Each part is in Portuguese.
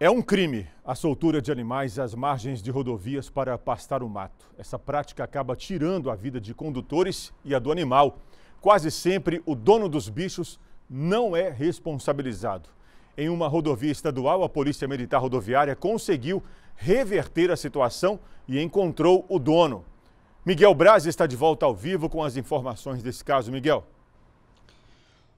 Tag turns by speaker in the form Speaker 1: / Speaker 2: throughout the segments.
Speaker 1: É um crime a soltura de animais às margens de rodovias para pastar o mato. Essa prática acaba tirando a vida de condutores e a do animal. Quase sempre o dono dos bichos não é responsabilizado. Em uma rodovia estadual, a Polícia Militar Rodoviária conseguiu reverter a situação e encontrou o dono. Miguel Braz está de volta ao vivo com as informações desse caso. Miguel.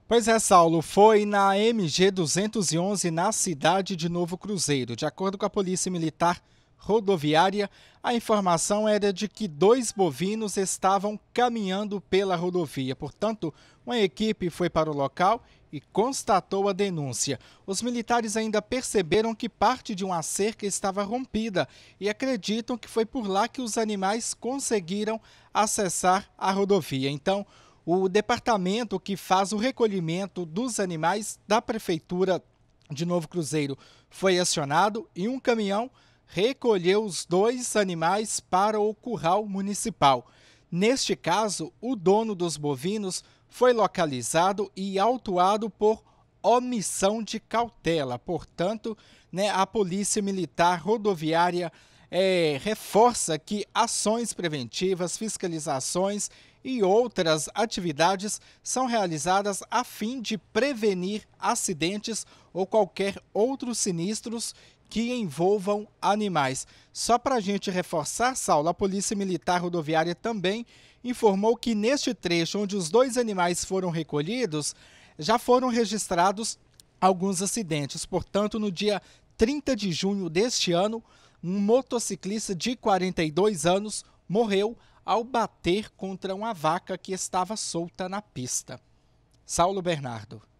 Speaker 2: Pois é, Saulo, foi na MG 211 na cidade de Novo Cruzeiro. De acordo com a Polícia Militar Rodoviária, a informação era de que dois bovinos estavam caminhando pela rodovia. Portanto, uma equipe foi para o local e constatou a denúncia. Os militares ainda perceberam que parte de uma cerca estava rompida e acreditam que foi por lá que os animais conseguiram acessar a rodovia. Então, o departamento que faz o recolhimento dos animais da Prefeitura de Novo Cruzeiro foi acionado e um caminhão recolheu os dois animais para o curral municipal. Neste caso, o dono dos bovinos foi localizado e autuado por omissão de cautela. Portanto, né, a Polícia Militar Rodoviária é, reforça que ações preventivas, fiscalizações e outras atividades são realizadas a fim de prevenir acidentes ou qualquer outros sinistros que envolvam animais. Só para a gente reforçar, Saulo, a Polícia Militar Rodoviária também informou que neste trecho onde os dois animais foram recolhidos, já foram registrados alguns acidentes. Portanto, no dia 30 de junho deste ano, um motociclista de 42 anos morreu ao bater contra uma vaca que estava solta na pista. Saulo Bernardo.